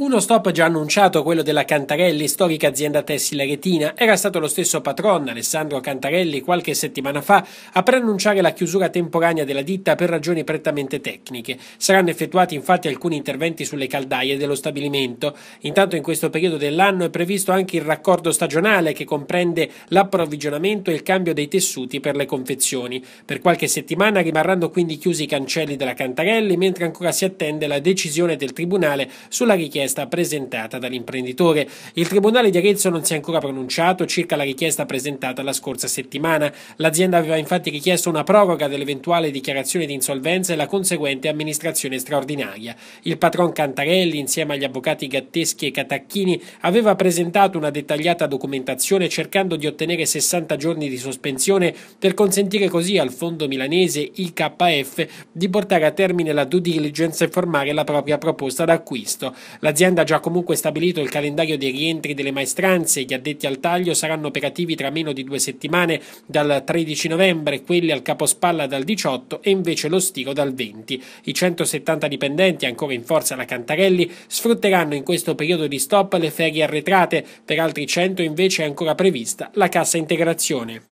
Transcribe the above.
Uno stop già annunciato, quello della Cantarelli, storica azienda tessile retina, era stato lo stesso patron, Alessandro Cantarelli, qualche settimana fa a preannunciare la chiusura temporanea della ditta per ragioni prettamente tecniche. Saranno effettuati infatti alcuni interventi sulle caldaie dello stabilimento. Intanto in questo periodo dell'anno è previsto anche il raccordo stagionale che comprende l'approvvigionamento e il cambio dei tessuti per le confezioni. Per qualche settimana rimarranno quindi chiusi i cancelli della Cantarelli, mentre ancora si attende la decisione del Tribunale sulla richiesta richiesta presentata dall'imprenditore. Il Tribunale di Arezzo non si è ancora pronunciato circa la richiesta presentata la scorsa settimana. L'azienda aveva infatti richiesto una proroga dell'eventuale dichiarazione di insolvenza e la conseguente amministrazione straordinaria. Il patron Cantarelli, insieme agli avvocati Gatteschi e Catacchini, aveva presentato una dettagliata documentazione cercando di ottenere 60 giorni di sospensione per consentire così al fondo milanese IKF di portare a termine la due diligence e formare la propria proposta d'acquisto. L'azienda L'azienda ha già comunque stabilito il calendario dei rientri delle maestranze. Gli addetti al taglio saranno operativi tra meno di due settimane dal 13 novembre, quelli al capospalla dal 18 e invece lo stiro dal 20. I 170 dipendenti, ancora in forza alla Cantarelli, sfrutteranno in questo periodo di stop le ferie arretrate, per altri 100 invece è ancora prevista la cassa integrazione.